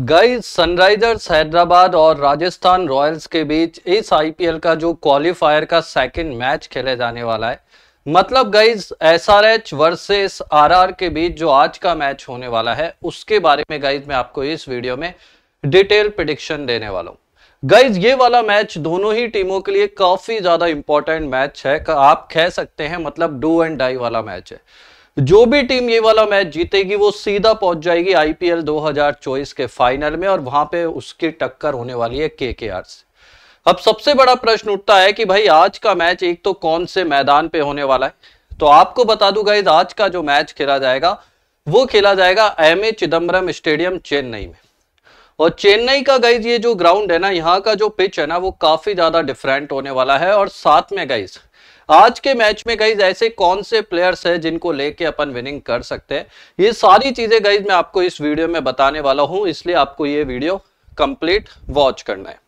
गई सनराइजर्स हैदराबाद और राजस्थान रॉयल्स के बीच इस आईपीएल का जो क्वालिफायर का सेकंड मैच खेले जाने वाला है मतलब आर एसआरएच वर्सेस आरआर के बीच जो आज का मैच होने वाला है उसके बारे में गाइज मैं आपको इस वीडियो में डिटेल प्रिडिक्शन देने वाला हूँ गाइज ये वाला मैच दोनों ही टीमों के लिए काफी ज्यादा इंपॉर्टेंट मैच है आप कह सकते हैं मतलब डू एंड डाई वाला मैच है जो भी टीम ये वाला मैच जीतेगी वो सीधा पहुंच जाएगी आईपीएल 2024 के फाइनल में और वहां पे उसकी टक्कर होने वाली है के के आर से अब सबसे बड़ा प्रश्न उठता है कि भाई आज का मैच एक तो कौन से मैदान पे होने वाला है तो आपको बता दूंगा इस आज का जो मैच खेला जाएगा वो खेला जाएगा M A Chidambaram stadium Chennai में और चेन्नई का गाइज ये जो ग्राउंड है ना यहाँ का जो पिच है ना वो काफी ज्यादा डिफरेंट होने वाला है और साथ में गाइज आज के मैच में गाइज ऐसे कौन से प्लेयर्स हैं जिनको लेके अपन विनिंग कर सकते हैं ये सारी चीजें गाइज मैं आपको इस वीडियो में बताने वाला हूं इसलिए आपको ये वीडियो कंप्लीट वॉच करना है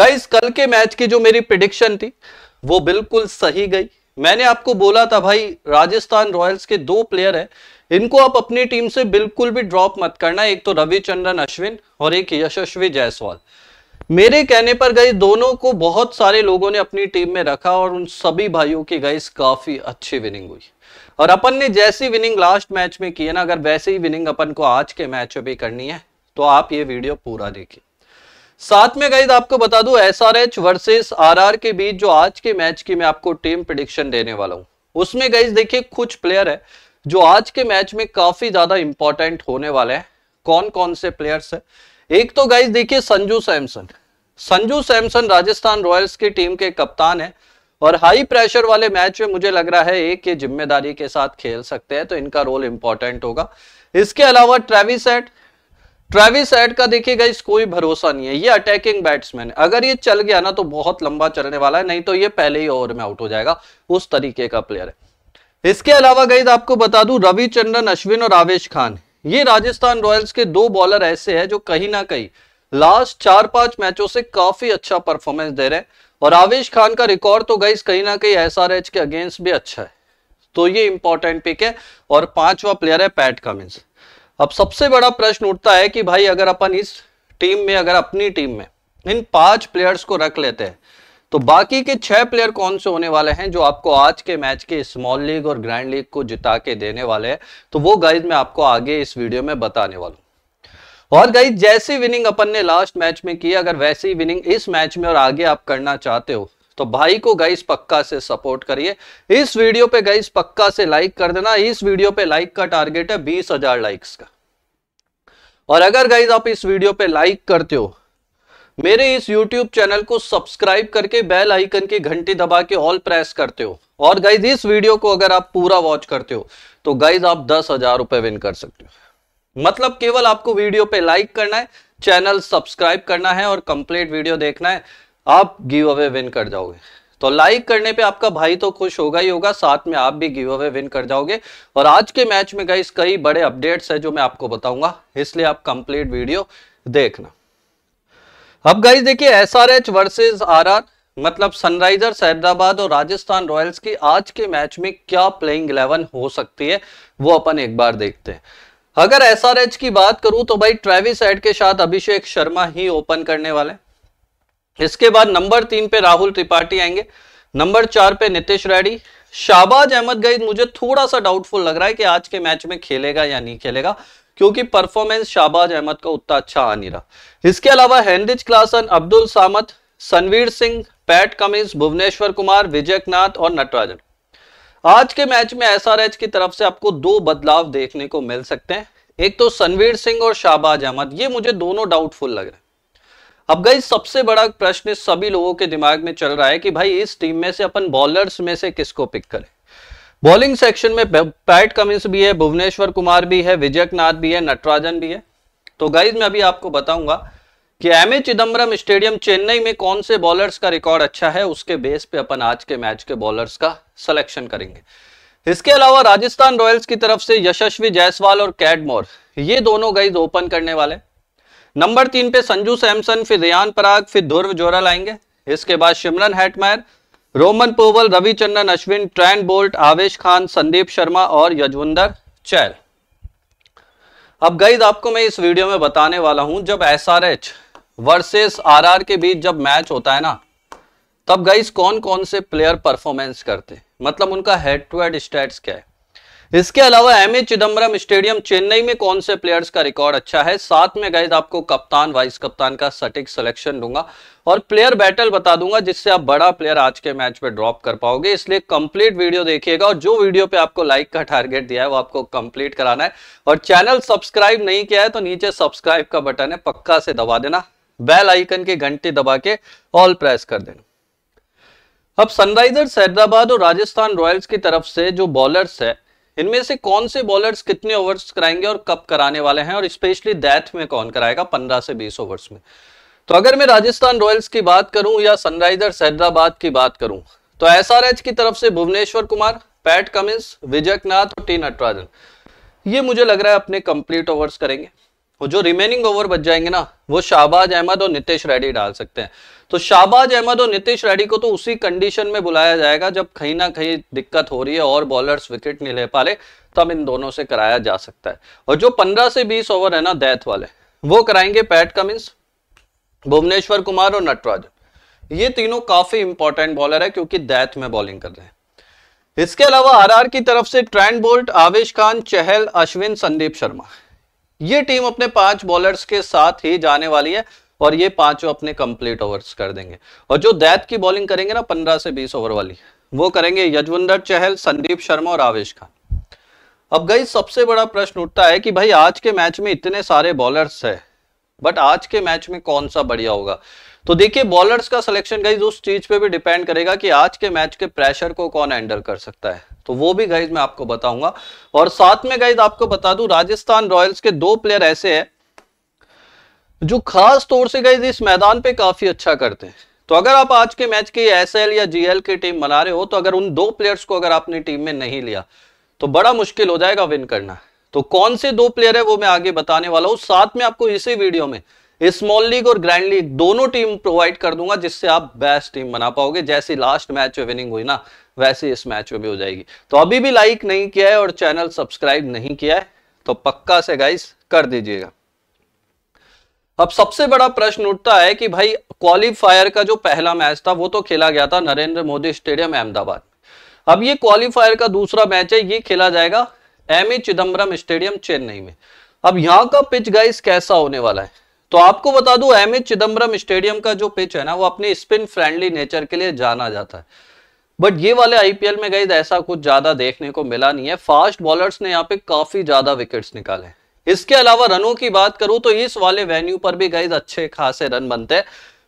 गाइज कल के मैच की जो मेरी प्रिडिक्शन थी वो बिल्कुल सही गई मैंने आपको बोला था भाई राजस्थान रॉयल्स के दो प्लेयर हैं इनको आप अपनी टीम से बिल्कुल भी ड्रॉप मत करना एक तो रविचंद्रन अश्विन और एक यशस्वी जायसवाल मेरे कहने पर गई दोनों को बहुत सारे लोगों ने अपनी टीम में रखा और उन सभी भाइयों की गई काफी अच्छी विनिंग हुई और अपन ने जैसी विनिंग लास्ट मैच में की है ना अगर वैसे ही विनिंग अपन को आज के मैच में भी करनी है तो आप ये वीडियो पूरा देखिए साथ में गई आपको बता दू S R H versus R R के बीच जो आज के मैच की मैं आपको टीम प्रडिक्शन देने वाला हूँ उसमें गई देखिए कुछ प्लेयर है जो आज के मैच में काफी ज्यादा इंपॉर्टेंट होने वाले हैं कौन कौन से प्लेयर्स है एक तो गाइज देखिए संजू सैमसन संजू सैमसन राजस्थान रॉयल्स की टीम के कप्तान है और हाई प्रेशर वाले मैच में मुझे लग रहा है एक ये जिम्मेदारी के साथ खेल सकते हैं तो इनका रोल इंपॉर्टेंट होगा इसके अलावा ट्रेविस एट ट्रेविस एट का देखिए गाइस कोई भरोसा नहीं है ये अटैकिंग बैट्समैन है अगर ये चल गया ना तो बहुत लंबा चलने वाला है नहीं तो ये पहले ही ओवर में आउट हो जाएगा उस तरीके का प्लेयर है इसके अलावा गाइज आपको बता दू रविचंद्रन अश्विन और आवेश खान ये राजस्थान रॉयल्स के दो बॉलर ऐसे हैं जो कहीं ना कहीं लास्ट चार पांच मैचों से काफी अच्छा परफॉर्मेंस दे रहे हैं और आवेश खान का रिकॉर्ड तो गई कहीं ना कहीं एस के अगेंस्ट भी अच्छा है तो ये इंपॉर्टेंट पिक है और पांचवा प्लेयर है पैट कमिंस अब सबसे बड़ा प्रश्न उठता है कि भाई अगर अपन इस टीम में अगर अपनी टीम में इन पांच प्लेयर्स को रख लेते हैं तो बाकी के छह प्लेयर कौन से होने वाले हैं जो आपको आज के मैच के स्मॉल लीग और ग्रैंड लीग को जिता के देने वाले हैं तो वो गाइज मैं आपको आगे इस वीडियो में बताने वाला और गई जैसी विनिंग अपन ने लास्ट मैच में की अगर वैसी विनिंग इस मैच में और आगे आप करना चाहते हो तो भाई को गाइस पक्का से सपोर्ट करिए इस वीडियो पे गाइस पक्का से लाइक कर देना इस वीडियो पे लाइक का टारगेट है बीस हजार लाइक्स का और अगर गाइज आप इस वीडियो पे लाइक करते हो मेरे इस YouTube चैनल को सब्सक्राइब करके बेल आइकन की घंटी दबा के ऑल प्रेस करते हो और गाइज इस वीडियो को अगर आप पूरा वॉच करते हो तो गाइज आप दस हजार रुपए विन कर सकते हो मतलब केवल आपको वीडियो पे लाइक करना है चैनल सब्सक्राइब करना है और कंप्लीट वीडियो देखना है आप गिव अवे विन कर जाओगे तो लाइक करने पे आपका भाई तो खुश होगा ही होगा साथ में आप भी गिव अवे विन कर जाओगे और आज के मैच में गाइज कई बड़े अपडेट्स है जो मैं आपको बताऊंगा इसलिए आप कंप्लीट वीडियो देखना अब गाइस देखिए एसआरएच वर्सेस आरआर मतलब सनराइजर्स हैदराबाद और राजस्थान रॉयल्स की आज के मैच में क्या प्लेइंग इलेवन हो सकती है वो अपन एक बार देखते हैं अगर एसआरएच की बात करूं तो भाई ट्रेविस एड के साथ अभिषेक शर्मा ही ओपन करने वाले इसके बाद नंबर तीन पे राहुल त्रिपाठी आएंगे नंबर चार पे नितेश रेड्डी शाबाज अहमद गई मुझे थोड़ा सा डाउटफुल लग रहा है कि आज के मैच में खेलेगा या नहीं खेलेगा क्योंकि परफॉर्मेंस शाहबाज अहमद का उतना अच्छा आ नहीं रहा इसके अलावा हैंडिज Klaasen Abdul Samad Sanvir Singh Pat Cummins Bhuvneshwar Kumar Vijay Nath और नटराजन आज के मैच में एसआरएच की तरफ से आपको दो बदलाव देखने को मिल सकते हैं एक तो सनवीर सिंह और शाहबाज अहमद ये मुझे दोनों डाउटफुल लग रहे हैं अब गई सबसे बड़ा प्रश्न सभी लोगों के दिमाग में चल रहा है कि भाई इस टीम में से अपन बॉलर्स में से किसको पिक करें बॉलिंग सेक्शन में पैट कमिंस भी है भुवनेश्वर कुमार भी है विजय नाथ भी है नटराजन भी है तो गाइज मैं अभी आपको बताऊंगा कि M A Chidambaram stadium Chennai में कौन से बॉलर्स का रिकॉर्ड अच्छा है उसके बेस पे अपन आज के मैच के बॉलर्स का सिलेक्शन करेंगे इसके अलावा राजस्थान रॉयल्स की तरफ से यशस्वी जायसवाल और कैडमोर ये दोनों गाइज ओपन करने वाले नंबर तीन पे संजू सैमसन फिर रियान पराग फिर ध्रुव जोरल आएंगे इसके बाद Shimron Hetmyer Rovman Powell Ravichandran Ashwin Trent Boult Avesh Khan Sandeep Sharma और यजवंदर चैल अब गई आपको मैं इस वीडियो में बताने वाला हूं जब S R H versus R R के बीच जब मैच होता है ना तब गईस कौन कौन से प्लेयर परफॉर्मेंस करते मतलब उनका हेड टू हेड स्टैट्स क्या है इसके अलावा M A Chidambaram stadium Chennai में कौन से प्लेयर्स का रिकॉर्ड अच्छा है साथ में गए आपको कप्तान वाइस कप्तान का सटीक सिलेक्शन दूंगा और प्लेयर बैटल बता दूंगा जिससे आप बड़ा प्लेयर आज के मैच में ड्रॉप कर पाओगे इसलिए कंप्लीट वीडियो देखिएगा और जो वीडियो पे आपको लाइक का टारगेट दिया है वो आपको कंप्लीट कराना है और चैनल सब्सक्राइब नहीं किया है तो नीचे सब्सक्राइब का बटन है पक्का से दबा देना बेल आइकन की घंटी दबा के ऑल प्रेस कर देना अब सनराइजर्स हैदराबाद और राजस्थान रॉयल्स की तरफ से जो बॉलर्स है इनमें से कौन से बॉलर्स कितने ओवर्स कराएंगे और कब कराने वाले हैं और स्पेशली डेथ में कौन कराएगा पंद्रह से बीस ओवर्स में तो अगर मैं राजस्थान रॉयल्स की बात करूं या सनराइजर्स हैदराबाद की बात करूं तो एस की तरफ से भुवनेश्वर कुमार पैट कमिंस विजय नाथ और टी नटराजन ये मुझे लग रहा है अपने कंप्लीट ओवर्स करेंगे और जो रिमेनिंग ओवर बच जाएंगे ना वो शाहबाज अहमद और नितेश रेड्डी डाल सकते हैं तो शाहबाज अहमद और नितिश रेड्डी को तो उसी कंडीशन में बुलाया जाएगा जब कहीं ना कहीं दिक्कत हो रही है और बॉलर्स विकेट नहीं ले पा रहे तब तो इन दोनों से कराया जा सकता है और जो पंद्रह से बीस ओवर है ना डेथ वाले वो कराएंगे पैट कमिंस भुवनेश्वर कुमार और नटराज ये तीनों काफी इंपॉर्टेंट बॉलर है क्योंकि डेथ में बॉलिंग कर रहे हैं इसके अलावा आरआर की तरफ से ट्रेंड बोल्ट आवेश खान चहल अश्विन संदीप शर्मा ये टीम अपने पांच बॉलर्स के साथ ही जाने वाली है और ये पांचों अपने कंप्लीट ओवर्स कर देंगे और जो दैत की बॉलिंग करेंगे ना पंद्रह से बीस ओवर वाली वो करेंगे यजवंदर चहल संदीप शर्मा और आवेश खान अब गई सबसे बड़ा प्रश्न उठता है कि भाई आज के मैच में इतने सारे बॉलर्स है बट आज के मैच में कौन सा बढ़िया होगा तो देखिए बॉलर्स का सिलेक्शन गाइज उस चीज पे भी डिपेंड करेगा कि आज के मैच के प्रेशर को कौन हैंडल कर सकता है तो वो भी गाइज मैं आपको बताऊंगा और साथ में गाइज आपको बता दूं राजस्थान रॉयल्स के दो प्लेयर ऐसे हैं जो खास तौर से गए इस मैदान पे काफी अच्छा करते हैं तो अगर आप आज के मैच की एल या जीएल की टीम बना रहे हो तो अगर उन दो प्लेयर्स को अगर आपने टीम में नहीं लिया तो बड़ा मुश्किल हो जाएगा विन करना तो कौन से दो प्लेयर है वो मैं आगे बताने वाला हूँ साथ में आपको इसी वीडियो में स्मॉल लीग और ग्रैंड लीग दोनों टीम प्रोवाइड कर दूंगा जिससे आप बेस्ट टीम बना पाओगे जैसी लास्ट मैच में विनिंग हुई ना वैसे इस मैच में भी हो जाएगी तो अभी भी लाइक नहीं किया है और चैनल सब्सक्राइब नहीं किया है तो पक्का से गाइस कर दीजिएगा अब सबसे बड़ा प्रश्न उठता है कि भाई क्वालिफायर का जो पहला मैच था वो तो खेला गया था नरेंद्र मोदी स्टेडियम अहमदाबाद अब ये क्वालिफायर का दूसरा मैच है ये खेला जाएगा M A e Chidambaram stadium Chennai में अब यहाँ का पिच गाइस कैसा होने वाला है तो आपको बता दू M A e Chidambaram stadium का जो पिच है ना वो अपने स्पिन फ्रेंडली नेचर के लिए जाना जाता है बट ये वाले आईपीएल में गई ऐसा कुछ ज्यादा देखने को मिला नहीं है फास्ट बॉलर्स ने यहाँ पे काफी ज्यादा विकेट्स निकाले इसके अलावा रनों की बात करूं तो इस वाले वेन्यू पर भी गाइज अच्छे खासे रन बनते हैं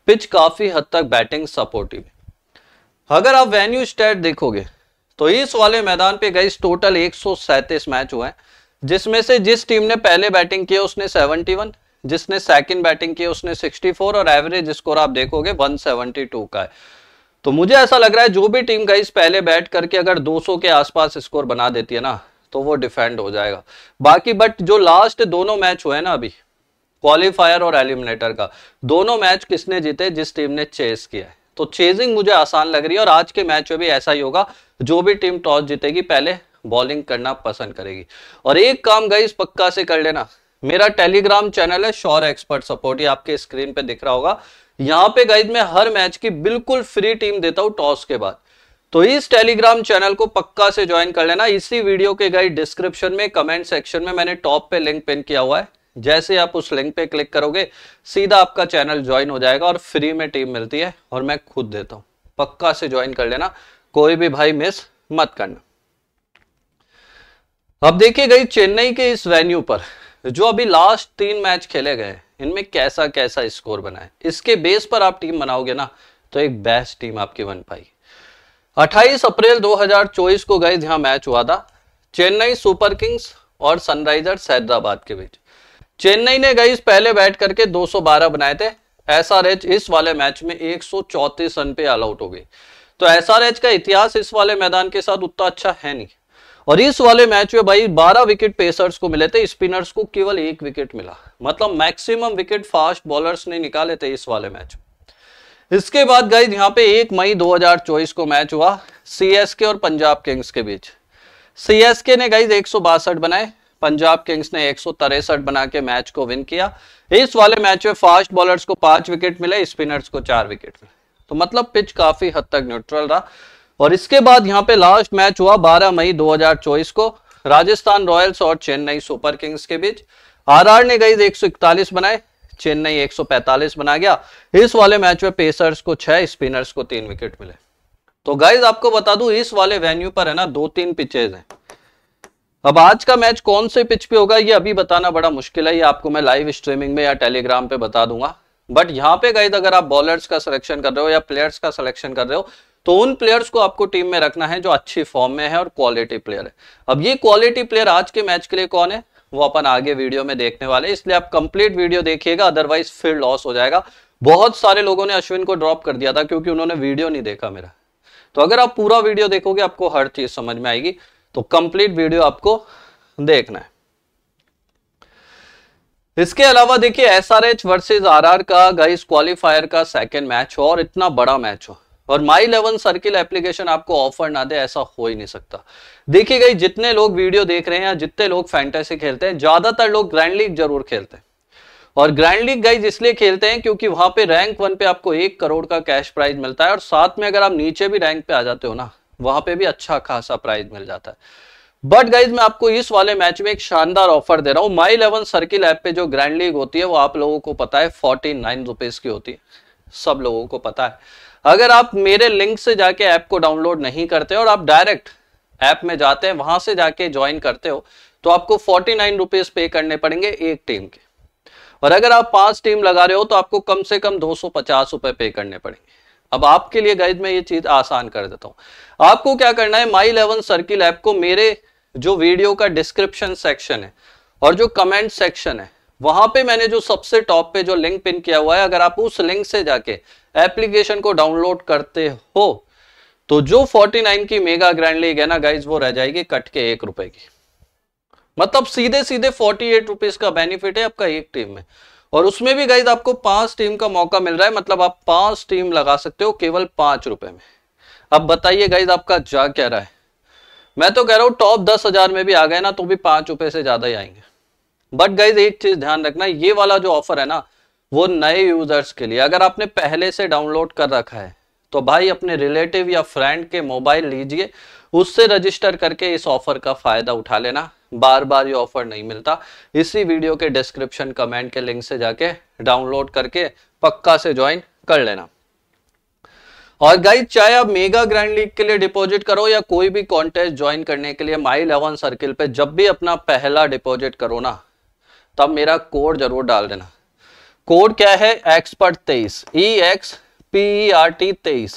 पिच काफी हद तक बैटिंग सपोर्टिव अगर आप वेन्यू स्टेट देखोगे तो इस वाले मैदान पे गई टोटल एक मैच हुए हैं जिसमें से जिस टीम ने पहले बैटिंग किया उसने सेवनटी जिसने सेकंड बैटिंग की उसने 64 और एवरेज स्कोर आप देखोगे 172 का है तो मुझे ऐसा लग रहा है जो भी टीम गई पहले बैट करके अगर 200 के आसपास स्कोर बना देती है ना तो वो डिफेंड हो जाएगा बाकी बट जो लास्ट दोनों मैच हुए ना अभी क्वालिफायर और एलिमिनेटर का दोनों मैच किसने जीते जिस टीम ने चेस किया है तो चेजिंग मुझे आसान लग रही है और आज के मैच में भी ऐसा ही होगा जो भी टीम टॉस जीतेगी पहले बॉलिंग करना पसंद करेगी और एक काम गई पक्का से कर लेना मेरा टेलीग्राम चैनल है शोर एक्सपर्ट सपोर्ट ये आपके स्क्रीन पे दिख रहा होगा यहाँ पे गाइज मैं हर मैच की बिल्कुल फ्री टीम देता हूँ टॉस के बाद तो इस टेलीग्राम चैनल को पक्का से ज्वाइन कर लेना इसी वीडियो के गई डिस्क्रिप्शन में कमेंट सेक्शन में मैंने टॉप पे लिंक पिन किया हुआ है जैसे आप उस लिंक पे क्लिक करोगे सीधा आपका चैनल ज्वाइन हो जाएगा और फ्री में टीम मिलती है और मैं खुद देता हूं पक्का से ज्वाइन कर लेना कोई भी भाई मिस मत करना अब देखिए गई चेन्नई के इस वेन्यू पर जो अभी लास्ट तीन मैच खेले गए इनमें कैसा कैसा स्कोर बनाए इसके बेस पर आप टीम बनाओगे ना तो एक बेस्ट टीम आपकी बन पाई 28 अप्रैल 2024 को गए जहां मैच हुआ था चेन्नई सुपर किंग्स और सनराइजर्स हैदराबाद के बीच चेन्नई ने गई पहले बैट करके 212 बनाए थे एस इस वाले मैच में 134 रन पे ऑल आउट हो गई तो एस का इतिहास इस वाले मैदान के साथ उतना अच्छा है नहीं और इस वाले मैच में भाई 12 विकेट पेसर्स को मिले थे स्पिनर्स को केवल एक विकेट मिला मतलब मैक्सिमम विकेट फास्ट बॉलर्स ने निकाले थे इस वाले मैच में इसके बाद गाइज यहाँ पे एक मई 2024 को मैच हुआ सीएसके और पंजाब किंग्स के बीच सीएसके ने गाइज एक बनाए पंजाब किंग्स ने एक बना के मैच को विन किया इस वाले मैच में फास्ट बॉलर्स को पांच विकेट मिले स्पिनर्स को चार विकेट मिले तो मतलब पिच काफी हद तक न्यूट्रल रहा और इसके बाद यहाँ पे लास्ट मैच हुआ 12 मई 2024 को राजस्थान रॉयल्स और चेन्नई सुपर किंग्स के बीच आरआर ने गई एक बनाए चेन्नई 145 बना गया इस वाले मैच में पेसर्स को छह स्पिनर्स को तीन विकेट मिले तो गाइज आपको बता दू इस वाले वेन्यू पर है ना दो तीन पिचेज हैं अब आज का मैच कौन से पिच पे होगा ये अभी बताना बड़ा मुश्किल है ये आपको मैं लाइव स्ट्रीमिंग में या टेलीग्राम पे बता दूंगा बट यहाँ पे गाइज अगर आप बॉलर्स का सिलेक्शन कर रहे हो या प्लेयर्स का सिलेक्शन कर रहे हो तो उन प्लेयर्स को आपको टीम में रखना है जो अच्छी फॉर्म में है और क्वालिटी प्लेयर है अब ये क्वालिटी प्लेयर आज के मैच के लिए कौन है वो अपन आगे वीडियो में देखने वाले इसलिए आप कंप्लीट वीडियो देखिएगा अदरवाइज फिर लॉस हो जाएगा बहुत सारे लोगों ने अश्विन को ड्रॉप कर दिया था क्योंकि उन्होंने वीडियो नहीं देखा मेरा तो अगर आप पूरा वीडियो देखोगे आपको हर चीज समझ में आएगी तो कंप्लीट वीडियो आपको देखना है इसके अलावा देखिए S R H versus R R का गाइस क्वालिफायर का सेकेंड मैच हो और इतना बड़ा मैच हो और माई लेवन सर्किल एप्लीकेशन आपको ऑफर ना दे ऐसा हो ही नहीं सकता देखिए गई जितने लोग वीडियो देख रहे हैं जितने लोग फैंटेसी खेलते हैं ज्यादातर लोग ग्रैंड लीग जरूर खेलते हैं और ग्रैंड लीग गाइज इसलिए खेलते हैं क्योंकि वहां पे रैंक वन पे आपको एक करोड़ का कैश प्राइज मिलता है और साथ में अगर आप नीचे भी रैंक पे आ जाते हो ना वहां पे भी अच्छा खासा प्राइज मिल जाता है बट गाइज मैं आपको इस वाले मैच में एक शानदार ऑफर दे रहा हूँ माई इलेवन सर्किल ऐप पे जो ग्रैंड लीग होती है वो आप लोगों को पता है फोर्टी नाइन रुपीज की होती है सब लोगों को पता है अगर आप मेरे लिंक से जाके ऐप को डाउनलोड नहीं करते और आप डायरेक्ट ऐप में जाते हैं वहां से जाके ज्वाइन करते हो तो आपको फोर्टी नाइन रुपीज पे करने पड़ेंगे एक टीम के और अगर आप पांच टीम लगा रहे हो तो आपको कम से कम दो सौ पचास रुपए पे करने पड़ेंगे अब आपके लिए गाइज मैं ये चीज आसान कर देता हूँ आपको क्या करना है माई इलेवन सर्किल ऐप को मेरे जो वीडियो का डिस्क्रिप्शन सेक्शन है और जो कमेंट सेक्शन है वहां पे मैंने जो सबसे टॉप पे जो लिंक पिन किया हुआ है अगर आप उस लिंक से जाके एप्लीकेशन को डाउनलोड करते हो तो जो 49 की मेगा ग्रैंड लीग है ना गाइज वो रह जाएगी कट के एक रुपए की मतलब सीधे सीधे फोर्टी एट का बेनिफिट है आपका एक टीम में और उसमें भी गाइज आपको पांच टीम का मौका मिल रहा है मतलब आप पांच टीम लगा सकते हो केवल पांच रुपए में अब बताइए गाइज आपका जा क्या रहा है मैं तो कह रहा हूं टॉप दस हजार में भी आ गए ना तो भी पांच रुपए से ज्यादा ही आएंगे बट गाइज एक चीज ध्यान रखना ये वाला जो ऑफर है ना वो नए यूजर्स के लिए अगर आपने पहले से डाउनलोड कर रखा है तो भाई अपने रिलेटिव या फ्रेंड के मोबाइल लीजिए उससे रजिस्टर करके इस ऑफर का फायदा उठा लेना बार बार ये ऑफर नहीं मिलता इसी वीडियो के डिस्क्रिप्शन कमेंट के लिंक से जाके डाउनलोड करके पक्का से ज्वाइन कर लेना और गाइज चाहे आप मेगा ग्रैंड लीग के लिए डिपॉजिट करो या कोई भी कॉन्टेस्ट ज्वाइन करने के लिए माई इलेवन सर्किल पे जब भी अपना पहला डिपॉजिट करो ना तब मेरा कोड जरूर डाल देना कोड क्या है एक्सपर्ट तेईस E X P R T तेईस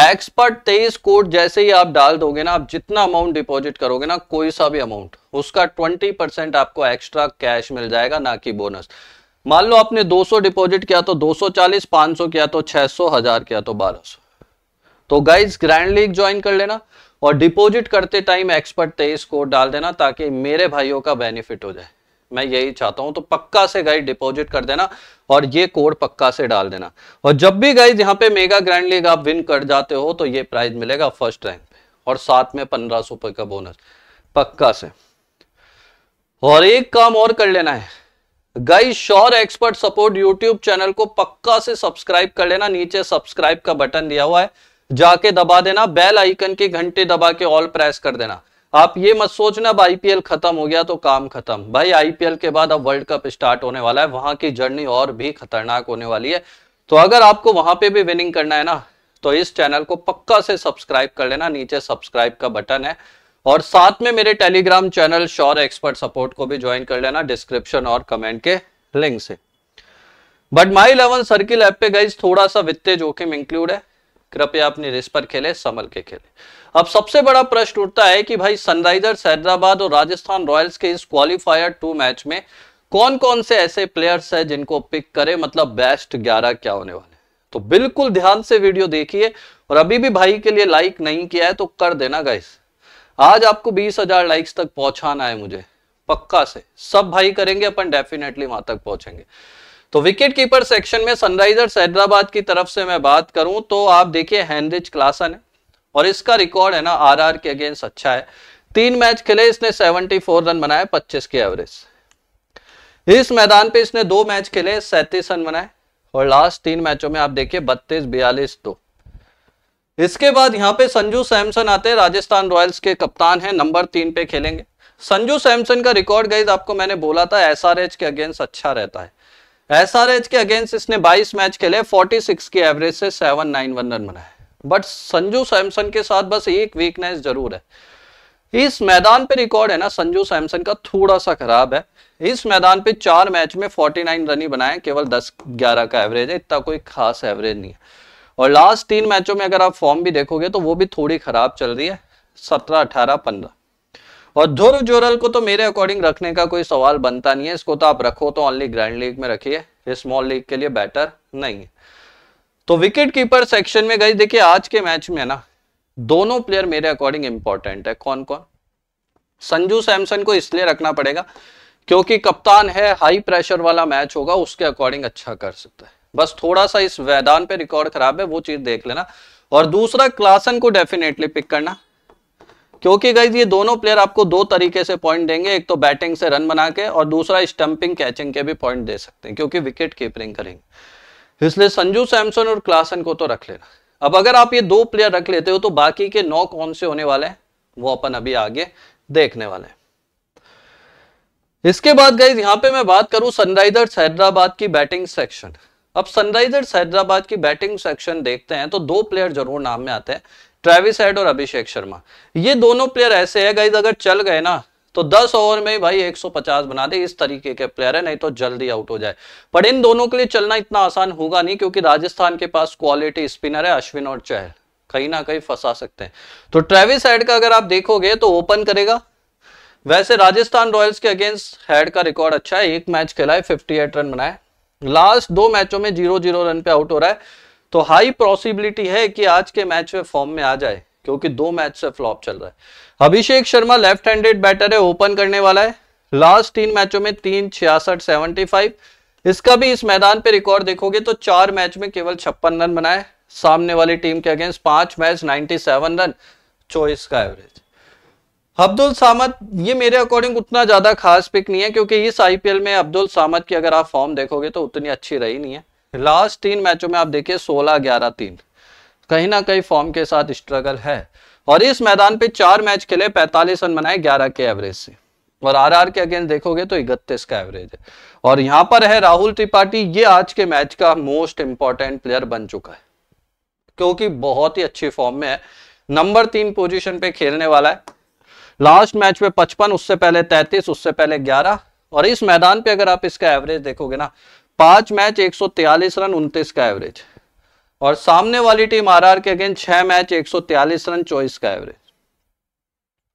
एक्सपर्ट तेईस कोड जैसे ही आप डाल दोगे ना आप जितना अमाउंट डिपॉजिट करोगे ना कोई सा भी अमाउंट उसका ट्वेंटी परसेंट आपको एक्स्ट्रा कैश मिल जाएगा ना कि बोनस मान लो आपने 200 डिपॉजिट किया तो 240 500 किया तो 600 हजार किया तो 1200 तो गाइज ग्रैंड लीग ज्वाइन कर लेना और डिपॉजिट करते टाइम एक्सपर्ट तेईस कोड डाल देना ताकि मेरे भाइयों का बेनिफिट हो जाए मैं यही चाहता हूं तो पक्का से गाइड डिपॉजिट कर देना और ये कोड पक्का से डाल देना और जब भी गाइज यहां पे मेगा ग्रैंड लीग आप विन कर जाते हो तो ये प्राइज मिलेगा फर्स्ट रैंक पे और साथ में पंद्रह सौ का बोनस पक्का से और एक काम और कर लेना है guys sure expert support YouTube channel को पक्का से सब्सक्राइब कर लेना नीचे सब्सक्राइब का बटन दिया हुआ है जाके दबा देना बेल आइकन की घंटी दबा के ऑल प्रेस कर देना आप ये मत सोचना अब आईपीएल खत्म हो गया तो काम खत्म भाई आईपीएल के बाद अब वर्ल्ड कप स्टार्ट होने वाला है वहां की जर्नी और भी खतरनाक होने वाली है तो अगर आपको वहां पे भी विनिंग करना है ना तो इस चैनल को पक्का से सब्सक्राइब कर लेना नीचे सब्सक्राइब का बटन है और साथ में मेरे Telegram channel sure expert support को भी ज्वाइन कर लेना डिस्क्रिप्शन और कमेंट के लिंक से but My Eleven Circle app पे गई थोड़ा सा वित्तीय जोखिम इंक्लूड है कृपया अपनी रेस पर खेले संभल के खेले अब सबसे बड़ा प्रश्न उठता है कि भाई सनराइजर्स हैदराबाद और राजस्थान रॉयल्स के इस क्वालिफायर टू मैच में कौन कौन से ऐसे प्लेयर्स हैं जिनको पिक करें मतलब बेस्ट 11 क्या होने वाले तो बिल्कुल ध्यान से वीडियो देखिए और अभी भी भाई के लिए लाइक नहीं किया है तो कर देना गाइस आज आपको बीस हजार लाइक्स तक पहुंचाना है मुझे पक्का से सब भाई करेंगे अपन डेफिनेटली वहां तक पहुंचेंगे तो विकेट कीपर सेक्शन में सनराइजर्स हैदराबाद की तरफ से मैं बात करूं तो आप देखिए हैनरिच क्लासन है और इसका रिकॉर्ड है ना आरआर के अगेंस्ट अच्छा है तीन मैच खेले इसने 74 रन बनाए 25 के एवरेज इस मैदान पे इसने दो मैच खेले 37 रन बनाए और लास्ट तीन मैचों में आप देखिए बत्तीस बयालीस दो इसके बाद यहाँ पे संजू सैमसन आते हैं राजस्थान रॉयल्स के कप्तान है नंबर तीन पे खेलेंगे संजू सैमसन का रिकॉर्ड गई आपको मैंने बोला था एस के अगेंस्ट अच्छा रहता है एसआरएच के अगेंस्ट इसने 22 मैच खेले 46 की एवरेज से 791 रन बनाए बट संजू सैमसन के साथ बस एक वीकनेस जरूर है इस मैदान पे रिकॉर्ड है ना संजू सैमसन का थोड़ा सा खराब है इस मैदान पे चार मैच में 49 रन ही बनाए केवल 10 11 का एवरेज है इतना कोई खास एवरेज नहीं है और लास्ट तीन मैचों में अगर आप फॉर्म भी देखोगे तो वो भी थोड़ी खराब चल रही है सत्रह अठारह पंद्रह और ध्रुव जोरल को तो मेरे अकॉर्डिंग रखने का कोई सवाल बनता नहीं है इसको तो आप रखो तो ऑनली ग्रैंड लीग में रखिए स्मॉल लीग के लिए बेटर नहीं है तो विकेट कीपर सेक्शन में गई देखिए आज के मैच में ना दोनों प्लेयर मेरे अकॉर्डिंग इंपॉर्टेंट है कौन कौन संजू सैमसन को इसलिए रखना पड़ेगा क्योंकि कप्तान है हाई प्रेशर वाला मैच होगा उसके अकॉर्डिंग अच्छा कर सकता है बस थोड़ा सा इस वैदान पे रिकॉर्ड खराब है वो चीज देख लेना और दूसरा क्लासन को डेफिनेटली पिक करना क्योंकि गाइज ये दोनों प्लेयर आपको दो तरीके से पॉइंट देंगे एक तो बैटिंग से रन बना के और दूसरा स्टंपिंग कैचिंग के भी पॉइंट दे सकते हैं क्योंकि विकेट कीपरिंग करेंगे इसलिए संजू सैमसन और क्लासन को तो रख लेना अब अगर आप ये दो प्लेयर रख लेते हो तो बाकी के नौ कौन से होने वाले हैं वो अपन अभी आगे देखने वाले हैं इसके बाद गई यहां पे मैं बात करूं सनराइजर्स हैदराबाद की बैटिंग सेक्शन अब सनराइजर्स हैदराबाद की बैटिंग सेक्शन देखते हैं तो दो प्लेयर जरूर नाम में आते हैं ट्रेविस हेड और अभिषेक शर्मा ये दोनों प्लेयर ऐसे है गाइज अगर चल गए ना तो 10 ओवर में भाई 150 बना दे इस तरीके के प्लेयर है नहीं तो जल्दी आउट हो जाए पर इन दोनों के लिए चलना इतना आसान होगा नहीं क्योंकि राजस्थान के पास क्वालिटी स्पिनर है अश्विन और चहल कहीं ना कहीं फंसा सकते हैं तो ट्रेविस हेड का अगर आप देखोगे तो ओपन करेगा वैसे राजस्थान रॉयल्स के अगेंस्ट हेड का रिकॉर्ड अच्छा है एक मैच खेला है फिफ्टी रन बनाए लास्ट दो मैचों में जीरो जीरो रन पे आउट हो रहा है तो हाई पॉसिबिलिटी है कि आज के मैच में फॉर्म में आ जाए क्योंकि दो मैच से फ्लॉप चल रहा है Abhishek Sharma left handed batter है ओपन करने वाला है लास्ट तीन मैचों में तीन छियासठ सेवेंटी फाइव इसका भी इस मैदान पे रिकॉर्ड देखोगे तो चार मैच में केवल छप्पन रन बनाए सामने वाली टीम के अगेंस्ट पांच मैच सेवन रन चौबीस का एवरेज अब्दुल सामद ये मेरे अकॉर्डिंग उतना ज्यादा खास पिक नहीं है क्योंकि इस आईपीएल में अब्दुल सामद की अगर आप फॉर्म देखोगे तो उतनी अच्छी रही नहीं है लास्ट तीन मैचों में आप देखिए सोलह ग्यारह तीन कहीं ना कहीं फॉर्म के साथ स्ट्रगल है और इस मैदान पे चार मैच खेले 45 रन बनाए 11 के एवरेज से और आरआर के अगेंस्ट देखोगे तो इकतीस का एवरेज है और यहां पर है राहुल त्रिपाठी ये आज के मैच का मोस्ट इंपॉर्टेंट प्लेयर बन चुका है क्योंकि बहुत ही अच्छी फॉर्म में है नंबर तीन पोजिशन पे खेलने वाला है लास्ट मैच में पचपन उससे पहले तैतीस उससे पहले ग्यारह और इस मैदान पे अगर आप इसका एवरेज देखोगे ना पांच मैच 143 रन उनतीस का एवरेज और सामने वाली टीम आरआर के अगेंस्ट छह मैच 143 रन चौबीस का एवरेज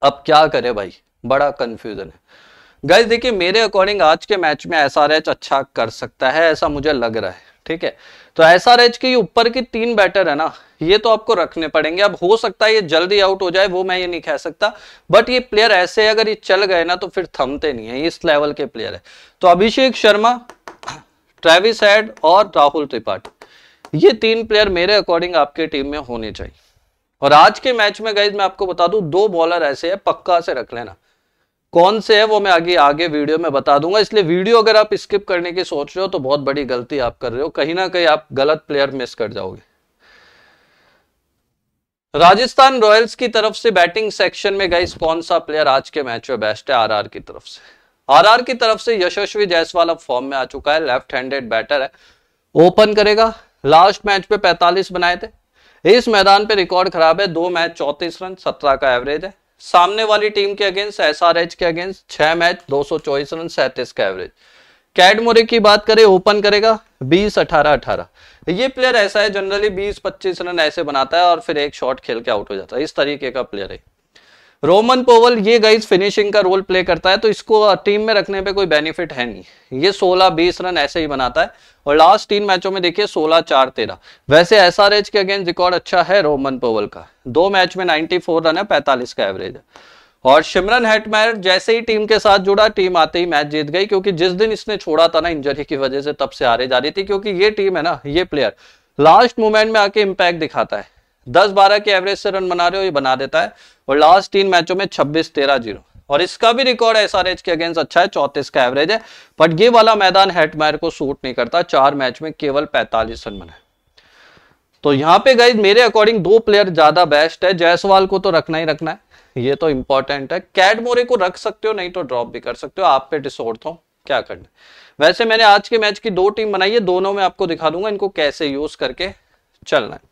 अब क्या करे भाई बड़ा कंफ्यूजन है गाइज देखिए मेरे अकॉर्डिंग आज के मैच में एस अच्छा कर सकता है ऐसा मुझे लग रहा है ठीक है तो एस आर एच की ऊपर की तीन बैटर है ना ये तो आपको रखने पड़ेंगे अब हो सकता है ये जल्दी आउट हो जाए वो मैं ये नहीं कह सकता बट ये प्लेयर ऐसे अगर ये चल गए ना तो फिर थमते नहीं है इस लेवल के प्लेयर है तो अभिषेक शर्मा ट्रेविस हेड और राहुल त्रिपाठी ये तीन प्लेयर मेरे अकॉर्डिंग आपके टीम में होने चाहिए और आज के मैच में गाइज मैं आपको बता दूं दो बॉलर ऐसे है पक्का से रख लेना कौन से है वो मैं आगे आगे वीडियो में बता दूंगा इसलिए वीडियो अगर आप स्किप करने की सोच रहे हो तो बहुत बड़ी गलती आप कर रहे हो कहीं ना कहीं आप गलत प्लेयर मिस कर जाओगे राजस्थान रॉयल्स की तरफ से बैटिंग सेक्शन में गाइस कौन सा प्लेयर आज के मैच में बेस्ट है आरआर की तरफ से आरआर की तरफ से यशस्वी जायसवाल अब फॉर्म में आ चुका है लेफ्ट हैंडेड बैटर है ओपन करेगा लास्ट मैच पे 45 बनाए थे इस मैदान पे रिकॉर्ड खराब है दो मैच चौतीस रन सत्रह का एवरेज है सामने वाली टीम के अगेंस्ट एसआरएच के अगेंस्ट छह मैच दो रन सैंतीस का एवरेज कैडमोरे की बात करें ओपन करेगा 20 18 18 ये प्लेयर ऐसा है जनरली 20 25 रन ऐसे बनाता है और फिर एक शॉट खेल के आउट हो जाता है इस तरीके का प्लेयर है रोमन पोवल ये गाइज फिनिशिंग का रोल प्ले करता है तो इसको टीम में रखने पे कोई बेनिफिट है नहीं ये 16 20 रन ऐसे ही बनाता है और लास्ट तीन मैचों में देखिए 16 चार तेरह वैसे एस आर एच के अगेंस्ट रिकॉर्ड अच्छा है रोमन पोवल का दो मैच में 94 रन है पैंतालीस का एवरेज है और शिमरन हेटमैर जैसे ही टीम के साथ जुड़ा टीम आते ही मैच जीत गई क्योंकि जिस दिन इसने छोड़ा था ना इंजरी की वजह से तब से हारे जा रही थी क्योंकि ये टीम है ना ये प्लेयर लास्ट मोमेंट में आके इम्पैक्ट दिखाता है दस बारह के एवरेज से रन बना रहे हो ये बना देता है और लास्ट तीन मैचों में छब्बीस तेरह जीरो और इसका भी रिकॉर्ड एस आर एच के अगेंस्ट अच्छा है चौतीस का एवरेज है बट ये वाला मैदान हेटमायर को सूट नहीं करता चार मैच में केवल पैंतालीस रन बनाए तो यहाँ पे गई मेरे अकॉर्डिंग दो प्लेयर ज्यादा बेस्ट है जायसवाल को तो रखना ही रखना है ये तो इंपॉर्टेंट है कैड मोरे को रख सकते हो नहीं तो ड्रॉप भी कर सकते हो आप पे डिसोर्थ हो तो क्या करना वैसे मैंने आज के मैच की दो टीम बनाई है दोनों में आपको दिखा दूंगा इनको कैसे यूज करके चलना है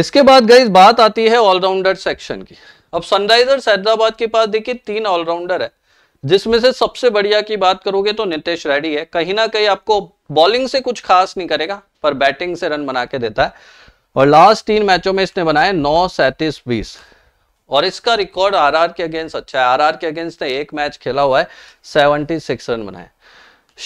इसके बाद गई बात आती है ऑलराउंडर सेक्शन की अब सनराइजर्स हैदराबाद के पास देखिए तीन ऑलराउंडर है जिसमें से सबसे बढ़िया की बात करोगे तो नितेश रेड्डी है कहीं ना कहीं आपको बॉलिंग से कुछ खास नहीं करेगा पर बैटिंग से रन बना के देता है और लास्ट तीन मैचों में इसने बनाए नौ सैतीस बीस और इसका रिकॉर्ड आरआर के अगेंस्ट अच्छा है आरआर के अगेंस्ट ने एक मैच खेला हुआ है सेवनटी सिक्स रन बनाए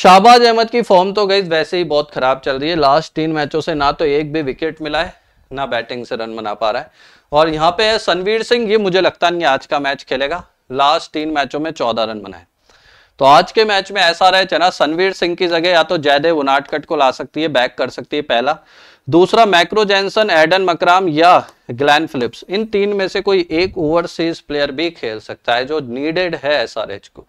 शाहबाज अहमद की फॉर्म तो गई वैसे ही बहुत खराब चल रही है लास्ट तीन मैचों से ना तो एक भी विकेट मिला है ना बैटिंग से रन बना पा रहा है और यहाँ पे सनवीर सिंह ये मुझे लगता नहीं आज का मैच खेलेगा लास्ट तीन मैचों में चौदह रन बनाए तो आज के मैच में ऐसा रहे चना सनवीर सिंह की जगह या तो जयदेव उनाटकट को ला सकती है बैक कर सकती है पहला दूसरा मैक्रो जैनसन एडन मकराम या ग्लैन फिलिप्स इन तीन में से कोई एक ओवरसीज प्लेयर भी खेल सकता है जो नीडेड है एसआरएच को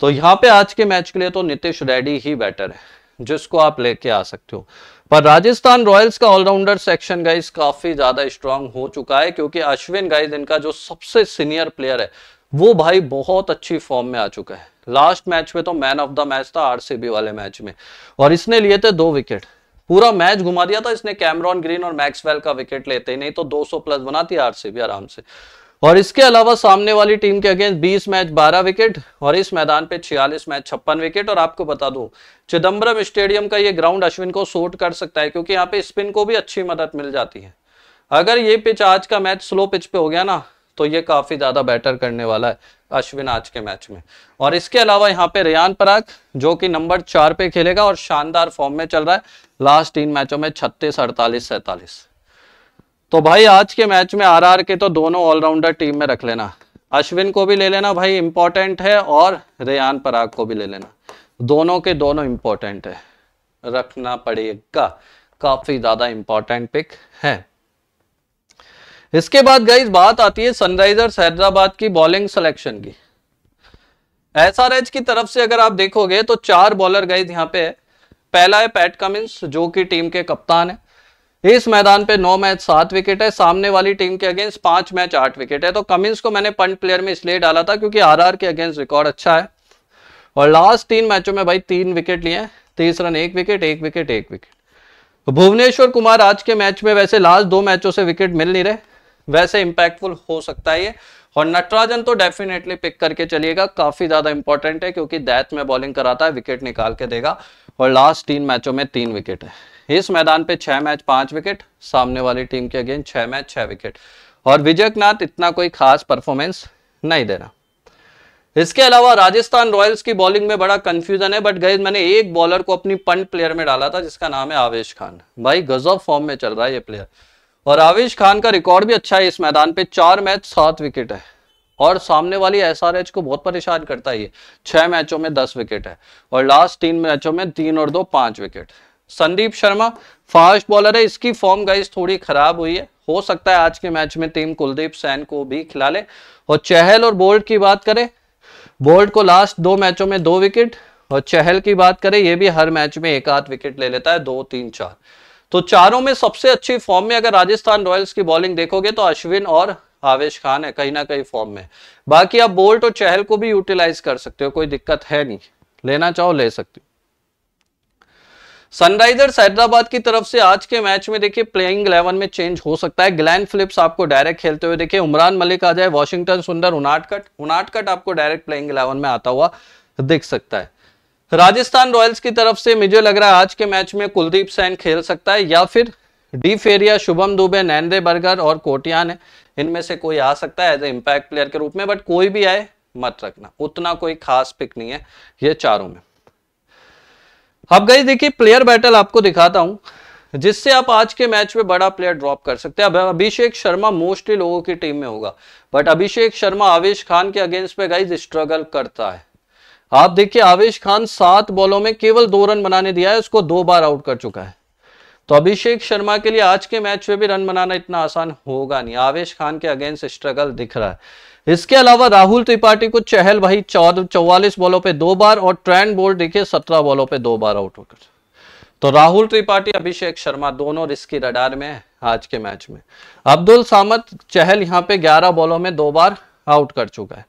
तो यहाँ पे आज के मैच के लिए तो नितिश रेड्डी ही बेटर है जिसको आप लेके आ सकते हो पर राजस्थान रॉयल्स का ऑलराउंडर सेक्शन गाइस काफी ज्यादा स्ट्रांग हो चुका है क्योंकि अश्विन गाइस इनका जो सबसे सीनियर प्लेयर है वो भाई बहुत अच्छी फॉर्म में आ चुका है लास्ट मैच में तो मैन ऑफ द मैच था आरसीबी वाले मैच में और इसने लिए थे दो विकेट पूरा मैच घुमा दिया था इसने कैमरॉन ग्रीन और मैक्सवेल का विकेट लेते नहीं तो 200 प्लस बनाती आरसीबी आराम से और इसके अलावा सामने वाली टीम के अगेंस्ट 20 मैच 12 विकेट और इस मैदान पे 46 मैच छप्पन विकेट और आपको बता दो चिदम्बरम स्टेडियम का ये ग्राउंड अश्विन को सोट कर सकता है क्योंकि यहाँ पे स्पिन को भी अच्छी मदद मिल जाती है अगर ये पिच आज का मैच स्लो पिच पे हो गया ना तो ये काफी ज्यादा बेटर करने वाला है अश्विन आज के मैच में और इसके अलावा यहाँ पे रियान पराग जो कि नंबर चार पे खेलेगा और शानदार फॉर्म में चल रहा है लास्ट तीन मैचों में छत्तीस अड़तालीस सैतालीस तो भाई आज के मैच में आरआर के तो दोनों ऑलराउंडर टीम में रख लेना अश्विन को भी ले लेना भाई इंपॉर्टेंट है और रेयान पराग को भी ले लेना दोनों के दोनों इंपॉर्टेंट है रखना पड़ेगा काफी ज्यादा इंपॉर्टेंट पिक है इसके बाद गई बात आती है सनराइजर्स हैदराबाद की बॉलिंग सिलेक्शन की एसआरएच की तरफ से अगर आप देखोगे तो चार बॉलर गए यहाँ पे है पहला है पैट कमिंस जो कि टीम के कप्तान है इस मैदान पे नौ मैच सात विकेट है सामने वाली टीम के अगेंस्ट पांच मैच आठ विकेट है तो कमिंस को मैंने पंट प्लेयर में इसलिए डाला था क्योंकि आरआर के अगेंस्ट रिकॉर्ड अच्छा है और लास्ट तीन मैचों में भाई तीन विकेट लिए हैं तीस रन एक विकेट एक विकेट एक विकेट तो भुवनेश्वर कुमार आज के मैच में वैसे लास्ट दो मैचों से विकेट मिल नहीं रहे वैसे इंपैक्टफुल हो सकता है ये और नटराजन तो डेफिनेटली पिक करके चलिएगा काफी ज्यादा इंपॉर्टेंट है क्योंकि दैत में बॉलिंग कराता है विकेट निकाल के देगा और लास्ट तीन मैचों में तीन विकेट है इस मैदान पे छह मैच पांच विकेट सामने वाली टीम के अगेन छह मैच छह विकेट और विजयनाथ इतना कोई खास परफॉर्मेंस नहीं देना इसके अलावा राजस्थान रॉयल्स की बॉलिंग में बड़ा कंफ्यूजन है बट गई मैंने एक बॉलर को अपनी पंट प्लेयर में डाला था जिसका नाम है आवेश खान भाई गजब फॉर्म में चल रहा है ये प्लेयर और आवेश खान का रिकॉर्ड भी अच्छा है इस मैदान पे चार मैच सात विकेट है और सामने वाली एसआरएच को बहुत परेशान करता है छह मैचों में दस विकेट है और लास्ट तीन मैचों में तीन और दो पांच wicket Sandeep Sharma fast bowler है इसकी फॉर्म गाइस थोड़ी खराब हुई है हो सकता है आज के मैच में टीम कुलदीप सैन को भी खिला ले और चहल और बोल्ट की बात करें बोल्ट को लास्ट दो मैचों में दो विकेट और चहल की बात करें ये भी हर मैच में एक आध विकेट ले लेता है दो तीन चार तो चारों में सबसे अच्छी फॉर्म में अगर राजस्थान रॉयल्स की बॉलिंग देखोगे तो अश्विन और आवेश खान है कहीं ना कहीं फॉर्म में बाकी आप बोल्ट और चहल को भी यूटिलाइज कर सकते हो कोई दिक्कत है नहीं लेना चाहो ले सकते हो सनराइजर्स हैदराबाद की तरफ से आज के मैच में देखिए प्लेइंग 11 में चेंज हो सकता है ग्लैन फिलिप्स आपको डायरेक्ट खेलते हुए देखिए उमरान मलिक आ जाए वॉशिंगटन सुंदर उनाटकट उनाटकट आपको डायरेक्ट प्लेइंग 11 में आता हुआ दिख सकता है राजस्थान रॉयल्स की तरफ से मुझे लग रहा है आज के मैच में कुलदीप सैन खेल सकता है या फिर D Ferreira Shubham Dubey Nandre Burger और कोटियान है इनमें से कोई आ सकता है एज ए इम्पैक्ट प्लेयर के रूप में बट कोई भी आए मत रखना उतना कोई खास पिक नहीं है ये चारों में अब गई देखिए प्लेयर बैटल आपको दिखाता हूं जिससे आप आज के मैच में बड़ा प्लेयर ड्रॉप कर सकते हैं अब अभिषेक शर्मा मोस्टली लोगों की टीम में होगा बट अभिषेक शर्मा आवेश खान के अगेंस्ट में गाइज स्ट्रगल करता है आप देखिए आवेश खान सात बॉलों में केवल दो रन बनाने दिया है उसको दो बार आउट कर चुका है तो अभिषेक शर्मा के लिए आज के मैच में भी रन बनाना इतना आसान होगा नहीं आवेश खान के अगेंस्ट स्ट्रगल दिख रहा है इसके अलावा राहुल त्रिपाठी को चहल भाई चौदह चौवालीस बॉलों पे दो बार और ट्रेंड बोल देखिए सत्रह बॉलों पे दो बार आउट होकर तो राहुल त्रिपाठी अभिषेक शर्मा दोनों रिस्की रडार में है आज के मैच में अब्दुल सामत चहल यहां पे 11 बॉलों में दो बार आउट कर चुका है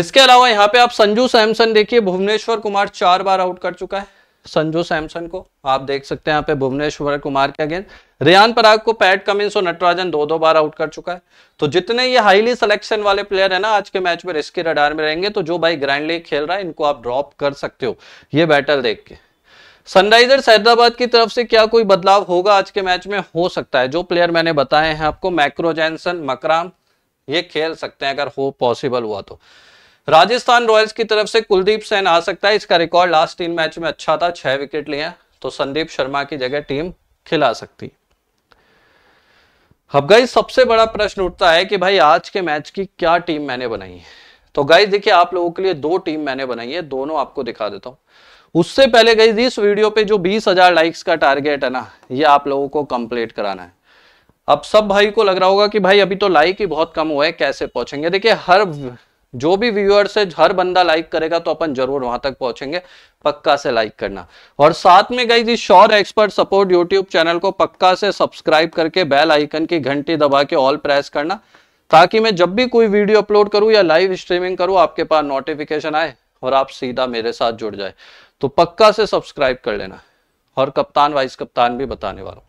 इसके अलावा यहां पे आप संजू सैमसन देखिए भुवनेश्वर कुमार चार बार आउट कर चुका है संजू सैमसन को आप देख सकते हैं यहाँ पे भुवनेश्वर कुमार के अगेंस्ट रियान पराग को पैट कमिंस और नटराजन दो दो बार आउट कर चुका है तो जितने ये हाईली सिलेक्शन वाले प्लेयर है ना आज के मैच में रिस्की रडार में रहेंगे तो जो भाई ग्रैंड लीग खेल रहा है इनको आप ड्रॉप कर सकते हो ये बैटल देख के सनराइजर्स हैदराबाद की तरफ से क्या कोई बदलाव होगा आज के मैच में हो सकता है जो प्लेयर मैंने बताए हैं आपको मैक्रो मकराम ये खेल सकते हैं अगर हो पॉसिबल हुआ तो राजस्थान रॉयल्स की तरफ से कुलदीप सेन आ सकता है इसका रिकॉर्ड लास्ट तीन मैच में अच्छा था छह विकेट लिए तो संदीप शर्मा की जगह टीम खिला सकती अब गई सबसे बड़ा प्रश्न उठता है कि भाई आज के मैच की क्या टीम मैंने बनाई है तो गाइस देखिए आप लोगों के लिए दो टीम मैंने बनाई है दोनों आपको दिखा देता हूं उससे पहले गाइज इस वीडियो पे जो 20,000 लाइक्स का टारगेट है ना ये आप लोगों को कंप्लीट कराना है अब सब भाई को लग रहा होगा कि भाई अभी तो लाइक ही बहुत कम हुआ है कैसे पहुंचेंगे देखिए हर जो भी व्यूअर्स है हर बंदा लाइक करेगा तो अपन जरूर वहां तक पहुंचेंगे पक्का से लाइक करना और साथ में गई थी sure expert support YouTube channel को पक्का से सब्सक्राइब करके बेल आइकन की घंटी दबा के ऑल प्रेस करना ताकि मैं जब भी कोई वीडियो अपलोड करूं या लाइव स्ट्रीमिंग करूं आपके पास नोटिफिकेशन आए और आप सीधा मेरे साथ जुड़ जाए तो पक्का से सब्सक्राइब कर लेना और कप्तान वाइस कप्तान भी बताने वाला हूँ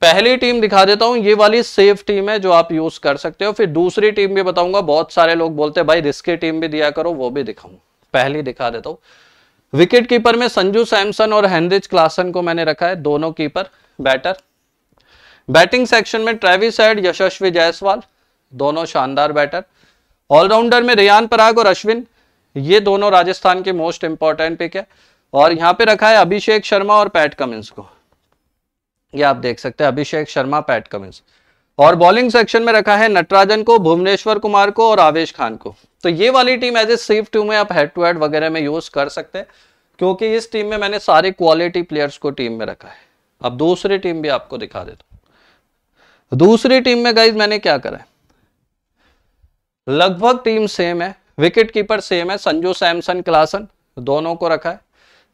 पहली टीम दिखा देता हूं ये वाली सेफ टीम है जो आप यूज कर सकते हो फिर दूसरी टीम भी बताऊंगा बहुत सारे लोग बोलते हैं भाई रिस्की टीम भी दिया करो वो भी दिखाऊं पहली दिखा देता हूं विकेट कीपर में संजू सैमसन और हेनरिज क्लासन को मैंने रखा है दोनों कीपर बैटर बैटिंग सेक्शन में ट्रेविस एड यशस्वी जायसवाल दोनों शानदार बैटर ऑलराउंडर में रियान पराग और अश्विन ये दोनों राजस्थान के मोस्ट इंपॉर्टेंट पिक है और यहाँ पे रखा है अभिषेक शर्मा और पैट कमिंस को ये आप देख सकते हैं अभिषेक शर्मा पैट कमिंस और बॉलिंग सेक्शन में रखा है नटराजन को भुवनेश्वर कुमार को और आवेश खान को तो ये वाली team as a safe two में आप हेड टू हेड वगैरह में यूज कर सकते हैं क्योंकि इस टीम में मैंने सारे क्वालिटी प्लेयर्स को टीम में रखा है अब दूसरी टीम भी आपको दिखा देता दूसरी टीम में गाइज मैंने क्या करा है लगभग टीम सेम है विकेट कीपर सेम है संजू सैमसन क्लासन दोनों को रखा है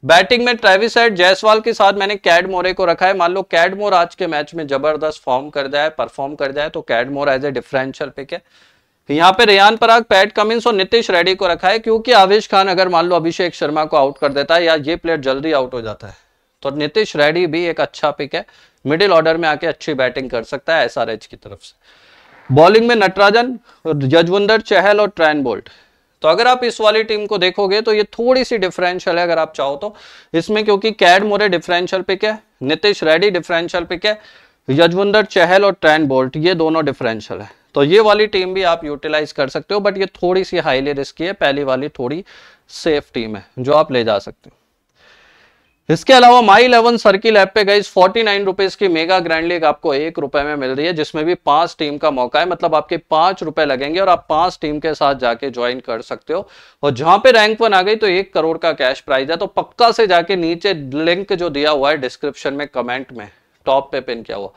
बैटिंग में ट्रेविस हेड जायसवाल के साथ मैंने कैड मोरे को रखा है मान लो कैड मोर आज के मैच में जबरदस्त फॉर्म कर जाए परफॉर्म कर जाए तो Cadmore as a differential pick है यहाँ पे रेयान पराग पैट कमिंस और नितेश रेड्डी को रखा है क्योंकि आवेश खान अगर मान लो अभिषेक शर्मा को आउट कर देता है या ये प्लेयर जल्दी आउट हो जाता है तो नितेश रेड्डी भी एक अच्छा पिक है मिडिल ऑर्डर में आके अच्छी बैटिंग कर सकता है एसआरएच की तरफ से बॉलिंग में नटराजन यजवंदर चहल और ट्रैन बोल्ट तो अगर आप इस वाली टीम को देखोगे तो ये थोड़ी सी डिफरेंशियल है अगर आप चाहो तो इसमें क्योंकि कैड मोरे डिफरेंशियल पिक है नितिश रेड्डी डिफरेंशियल पिक है यजवंदर चहल और ट्रेंड बोल्ट ये दोनों डिफरेंशियल है तो ये वाली टीम भी आप यूटिलाइज कर सकते हो बट ये थोड़ी सी हाईली रिस्की है पहली वाली थोड़ी सेफ टीम है जो आप ले जा सकते हो इसके अलावा माई इलेवन सर्किल ऐप पे गई फोर्टी नाइन रुपीज की मेगा ग्रैंड लीग आपको एक रुपए में मिल रही है जिसमें भी पांच टीम का मौका है मतलब आपके पांच रुपए लगेंगे और आप पांच टीम के साथ जाके ज्वाइन कर सकते हो और जहां पे रैंक वन आ गई तो एक करोड़ का कैश प्राइज है तो पक्का से जाके नीचे लिंक जो दिया हुआ है डिस्क्रिप्शन में कमेंट में टॉप पे पिन किया हुआ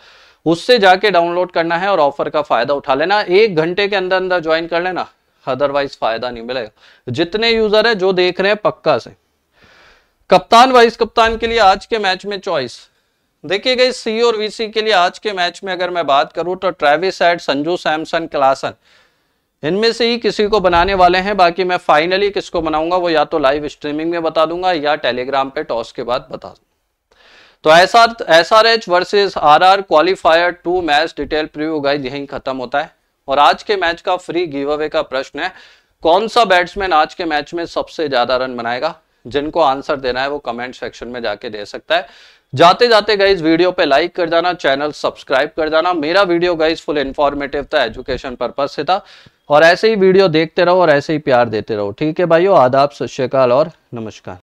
उससे जाके डाउनलोड करना है और ऑफर का फायदा उठा लेना एक घंटे के अंदर अंदर ज्वाइन कर लेना अदरवाइज फायदा नहीं मिलेगा जितने यूजर है जो देख रहे हैं पक्का से कप्तान वाइस कप्तान के लिए आज के मैच में चॉइस देखिएगा इस सी और वीसी के लिए आज के मैच में अगर मैं बात करूं तो Travis Head Sanju Samson Klaasen इनमें से ही किसी को बनाने वाले हैं बाकी मैं फाइनली किसको बनाऊंगा वो या तो लाइव स्ट्रीमिंग में बता दूंगा या टेलीग्राम पे टॉस के बाद बता दूंगा तो ऐसा S R H versus R R qualifier two match detail preview guys यही खत्म होता है और आज के मैच का फ्री गिव अवे का प्रश्न है कौन सा बैट्समैन आज के मैच में सबसे ज्यादा रन बनाएगा जिनको आंसर देना है वो कमेंट सेक्शन में जाके दे सकता है जाते जाते गाइज वीडियो पे लाइक कर जाना चैनल सब्सक्राइब कर जाना मेरा वीडियो गाइज फुल इन्फॉर्मेटिव था एजुकेशन पर्पज से था और ऐसे ही वीडियो देखते रहो और ऐसे ही प्यार देते रहो ठीक है भाइयों आदाब सत और नमस्कार